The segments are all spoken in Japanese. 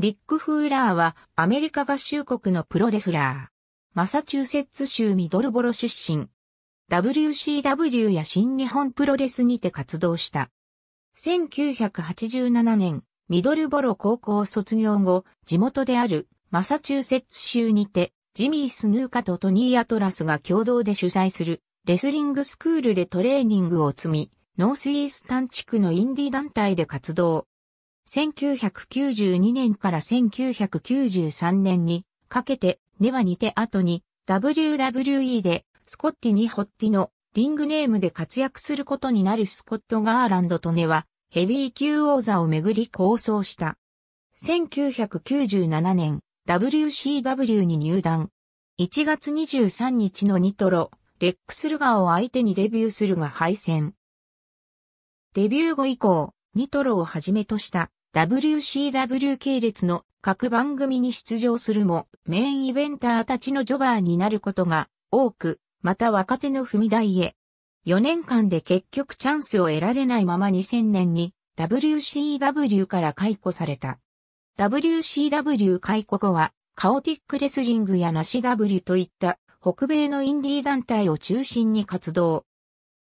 リック・フーラーはアメリカ合衆国のプロレスラー。マサチューセッツ州ミドルボロ出身。WCW や新日本プロレスにて活動した。1987年、ミドルボロ高校卒業後、地元であるマサチューセッツ州にて、ジミー・スヌーカとトニー・アトラスが共同で主催するレスリングスクールでトレーニングを積み、ノースイースタン地区のインディ団体で活動。1992年から1993年にかけて、ネは似て後に WWE でスコッティ・ニホッティのリングネームで活躍することになるスコット・ガーランドとネはヘビー級王座をめぐり構想した。1997年 WCW に入団。1月23日のニトロ、レックスルガーを相手にデビューするが敗戦。デビュー後以降、ニトロをはじめとした WCW 系列の各番組に出場するも、メインイベンターたちのジョバーになることが多く、また若手の踏み台へ。4年間で結局チャンスを得られないまま2000年に WCW から解雇された。WCW 解雇後は、カオティックレスリングやナシ W といった北米のインディー団体を中心に活動。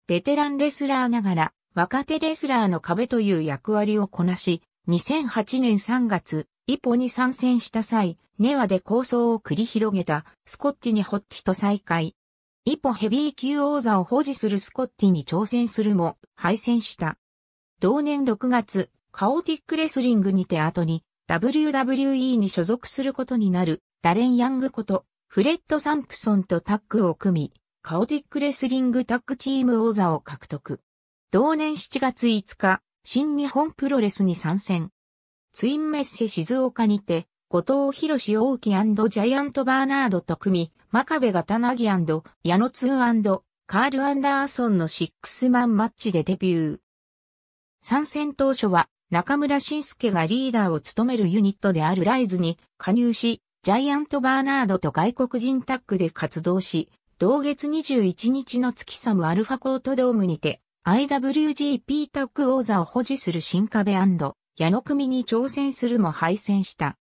ベテランレスラーながら若手レスラーの壁という役割をこなし、2008年3月、イポに参戦した際、ネワで構想を繰り広げたスコッティにホッティと再会。イポヘビー級王座を保持するスコッティに挑戦するも敗戦した。同年6月、カオティックレスリングにて後に WWE に所属することになるダレン・ヤングことフレッド・サンプソンとタッグを組み、カオティックレスリングタッグチーム王座を獲得。同年7月5日、新日本プロレスに参戦。ツインメッセ静岡にて、後藤博士大木ジャイアントバーナードと組み、真壁が柳矢野ーカール・アンダーソンのシックスマンマッチでデビュー。参戦当初は中村晋介がリーダーを務めるユニットであるライズに加入し、ジャイアント・バーナードと外国人タッグで活動し、同月21日の月サムアルファコートドームにて IWGP タッグ王座を保持する新壁矢野組に挑戦するも敗戦した。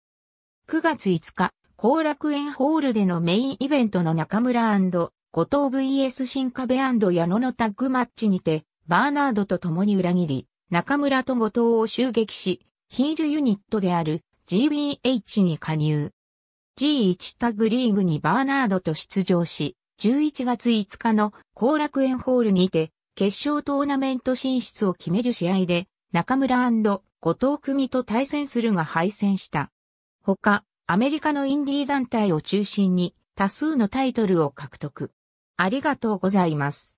9月5日、後楽園ホールでのメインイベントの中村後藤 VS 新壁矢野のタッグマッチにて、バーナードと共に裏切り、中村と後藤を襲撃し、ヒールユニットである GBH に加入。G1 タッグリーグにバーナードと出場し、11月5日の後楽園ホールにて、決勝トーナメント進出を決める試合で、中村後藤組と対戦するが敗戦した。他、アメリカのインディー団体を中心に多数のタイトルを獲得。ありがとうございます。